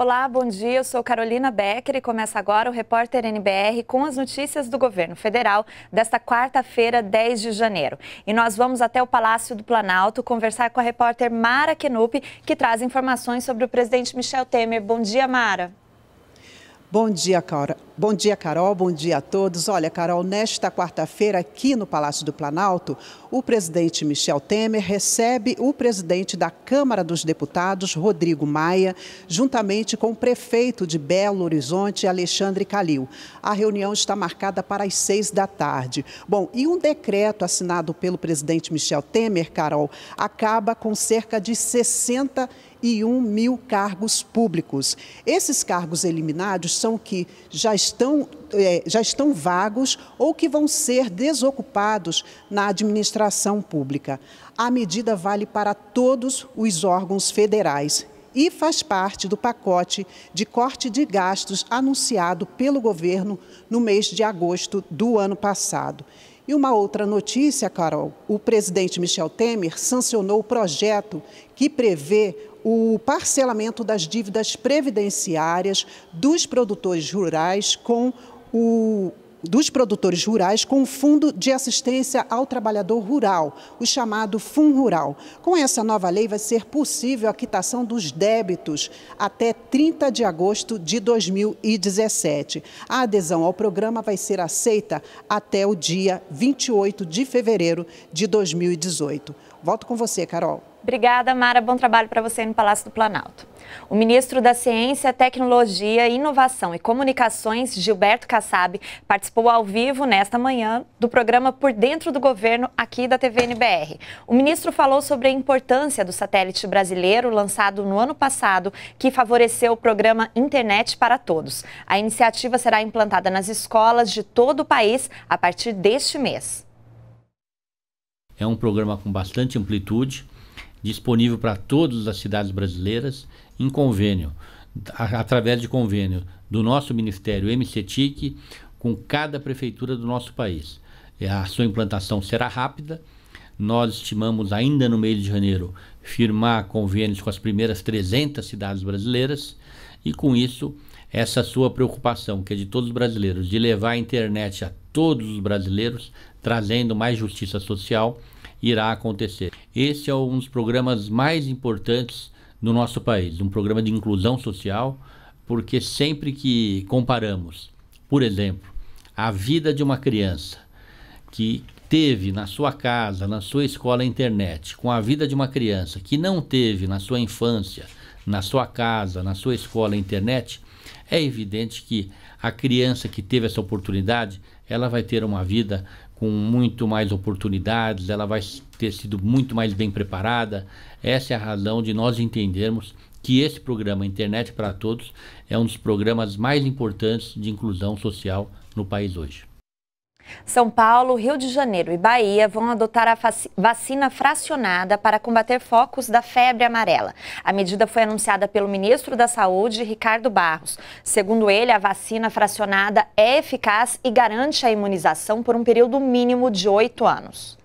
Olá, bom dia. Eu sou Carolina Becker e começa agora o Repórter NBR com as notícias do governo federal desta quarta-feira, 10 de janeiro. E nós vamos até o Palácio do Planalto conversar com a repórter Mara Kenup, que traz informações sobre o presidente Michel Temer. Bom dia, Mara. Bom dia, Carol. Bom dia, Carol. Bom dia a todos. Olha, Carol, nesta quarta-feira, aqui no Palácio do Planalto, o presidente Michel Temer recebe o presidente da Câmara dos Deputados, Rodrigo Maia, juntamente com o prefeito de Belo Horizonte, Alexandre Calil. A reunião está marcada para as seis da tarde. Bom, e um decreto assinado pelo presidente Michel Temer, Carol, acaba com cerca de 60 e mil cargos públicos. Esses cargos eliminados são que já estão, é, já estão vagos ou que vão ser desocupados na administração pública. A medida vale para todos os órgãos federais e faz parte do pacote de corte de gastos anunciado pelo governo no mês de agosto do ano passado. E uma outra notícia, Carol: o presidente Michel Temer sancionou o projeto que prevê o parcelamento das dívidas previdenciárias dos produtores rurais com o dos produtores rurais com o Fundo de Assistência ao Trabalhador Rural, o chamado FUN Rural. Com essa nova lei, vai ser possível a quitação dos débitos até 30 de agosto de 2017. A adesão ao programa vai ser aceita até o dia 28 de fevereiro de 2018. Volto com você, Carol. Obrigada, Mara. Bom trabalho para você no Palácio do Planalto. O ministro da Ciência, Tecnologia, Inovação e Comunicações, Gilberto Kassab, participou ao vivo nesta manhã do programa Por Dentro do Governo, aqui da TVNBR. O ministro falou sobre a importância do satélite brasileiro lançado no ano passado, que favoreceu o programa Internet para Todos. A iniciativa será implantada nas escolas de todo o país a partir deste mês. É um programa com bastante amplitude, disponível para todas as cidades brasileiras em convênio, através de convênio do nosso Ministério MCTIC com cada prefeitura do nosso país. É, a sua implantação será rápida. Nós estimamos ainda no mês de janeiro firmar convênios com as primeiras 300 cidades brasileiras e com isso essa sua preocupação, que é de todos os brasileiros, de levar a internet a todos os brasileiros, trazendo mais justiça social, irá acontecer. Esse é um dos programas mais importantes no nosso país, um programa de inclusão social, porque sempre que comparamos, por exemplo, a vida de uma criança que teve na sua casa, na sua escola internet, com a vida de uma criança que não teve na sua infância, na sua casa, na sua escola internet, é evidente que a criança que teve essa oportunidade, ela vai ter uma vida com muito mais oportunidades, ela vai ter sido muito mais bem preparada. Essa é a razão de nós entendermos que esse programa Internet para Todos é um dos programas mais importantes de inclusão social no país hoje. São Paulo, Rio de Janeiro e Bahia vão adotar a vacina fracionada para combater focos da febre amarela. A medida foi anunciada pelo ministro da Saúde, Ricardo Barros. Segundo ele, a vacina fracionada é eficaz e garante a imunização por um período mínimo de oito anos.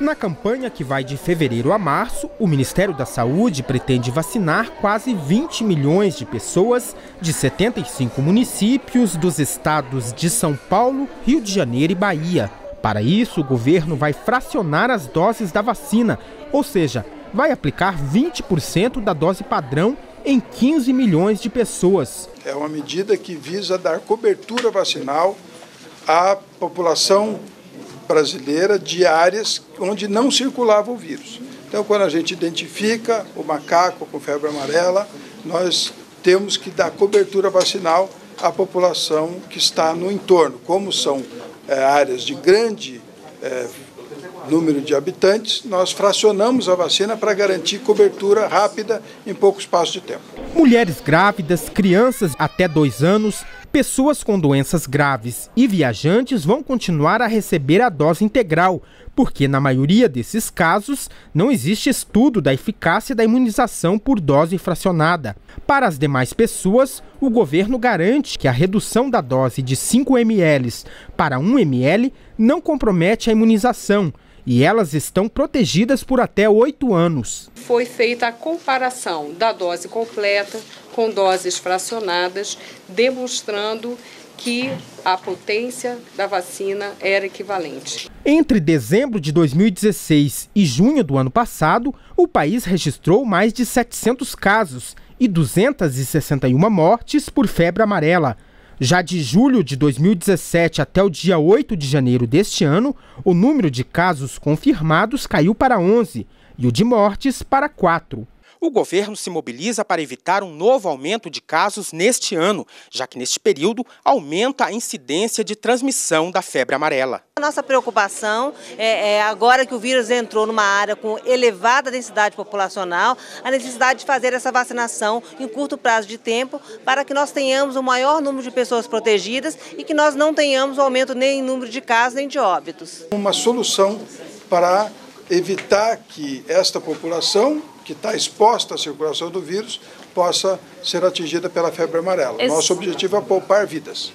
Na campanha que vai de fevereiro a março, o Ministério da Saúde pretende vacinar quase 20 milhões de pessoas de 75 municípios dos estados de São Paulo, Rio de Janeiro e Bahia. Para isso, o governo vai fracionar as doses da vacina, ou seja, vai aplicar 20% da dose padrão em 15 milhões de pessoas. É uma medida que visa dar cobertura vacinal à população brasileira de áreas onde não circulava o vírus. Então, quando a gente identifica o macaco com febre amarela, nós temos que dar cobertura vacinal à população que está no entorno. Como são é, áreas de grande é, número de habitantes, nós fracionamos a vacina para garantir cobertura rápida em pouco espaço de tempo. Mulheres grávidas, crianças até dois anos Pessoas com doenças graves e viajantes vão continuar a receber a dose integral, porque na maioria desses casos não existe estudo da eficácia da imunização por dose fracionada. Para as demais pessoas, o governo garante que a redução da dose de 5 ml para 1 ml não compromete a imunização e elas estão protegidas por até oito anos. Foi feita a comparação da dose completa com doses fracionadas, demonstrando que a potência da vacina era equivalente. Entre dezembro de 2016 e junho do ano passado, o país registrou mais de 700 casos e 261 mortes por febre amarela. Já de julho de 2017 até o dia 8 de janeiro deste ano, o número de casos confirmados caiu para 11 e o de mortes para 4. O governo se mobiliza para evitar um novo aumento de casos neste ano, já que neste período aumenta a incidência de transmissão da febre amarela. A nossa preocupação é, é agora que o vírus entrou numa área com elevada densidade populacional, a necessidade de fazer essa vacinação em curto prazo de tempo para que nós tenhamos o maior número de pessoas protegidas e que nós não tenhamos o aumento nem em número de casos nem de óbitos. Uma solução para evitar que esta população que está exposta à circulação do vírus possa ser atingida pela febre amarela. Nosso objetivo é poupar vidas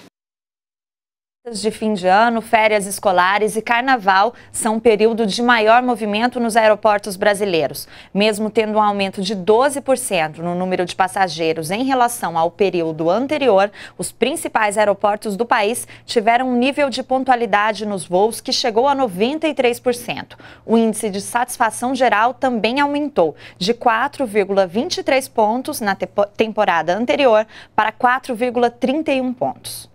de fim de ano, férias escolares e carnaval são um período de maior movimento nos aeroportos brasileiros. Mesmo tendo um aumento de 12% no número de passageiros em relação ao período anterior, os principais aeroportos do país tiveram um nível de pontualidade nos voos que chegou a 93%. O índice de satisfação geral também aumentou, de 4,23 pontos na temporada anterior para 4,31 pontos.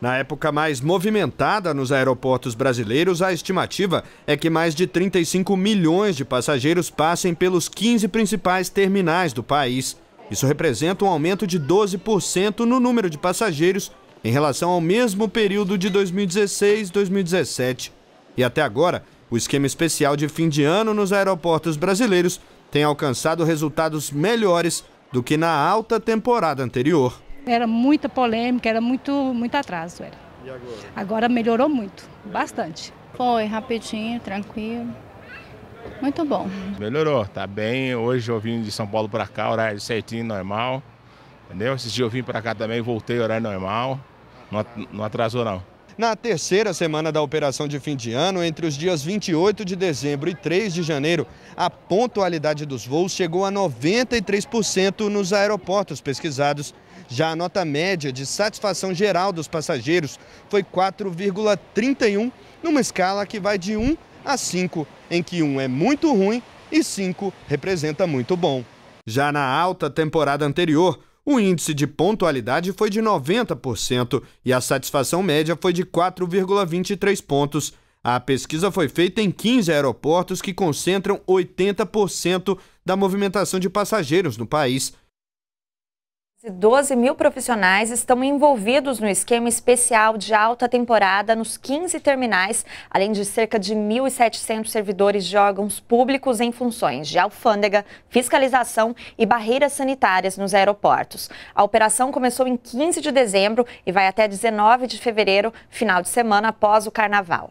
Na época mais movimentada nos aeroportos brasileiros, a estimativa é que mais de 35 milhões de passageiros passem pelos 15 principais terminais do país. Isso representa um aumento de 12% no número de passageiros em relação ao mesmo período de 2016-2017. E até agora, o esquema especial de fim de ano nos aeroportos brasileiros tem alcançado resultados melhores do que na alta temporada anterior. Era muita polêmica, era muito, muito atraso. Era. E agora? Agora melhorou muito, bastante. Foi rapidinho, tranquilo. Muito bom. Melhorou, tá bem. Hoje eu vim de São Paulo para cá, horário certinho, normal. Entendeu? Esses dias eu vim para cá também, voltei, horário normal. Não atrasou, não. Na terceira semana da operação de fim de ano, entre os dias 28 de dezembro e 3 de janeiro, a pontualidade dos voos chegou a 93% nos aeroportos pesquisados já a nota média de satisfação geral dos passageiros foi 4,31, numa escala que vai de 1 a 5, em que 1 é muito ruim e 5 representa muito bom. Já na alta temporada anterior, o índice de pontualidade foi de 90% e a satisfação média foi de 4,23 pontos. A pesquisa foi feita em 15 aeroportos que concentram 80% da movimentação de passageiros no país. 12 mil profissionais estão envolvidos no esquema especial de alta temporada nos 15 terminais, além de cerca de 1.700 servidores de órgãos públicos em funções de alfândega, fiscalização e barreiras sanitárias nos aeroportos. A operação começou em 15 de dezembro e vai até 19 de fevereiro, final de semana após o Carnaval.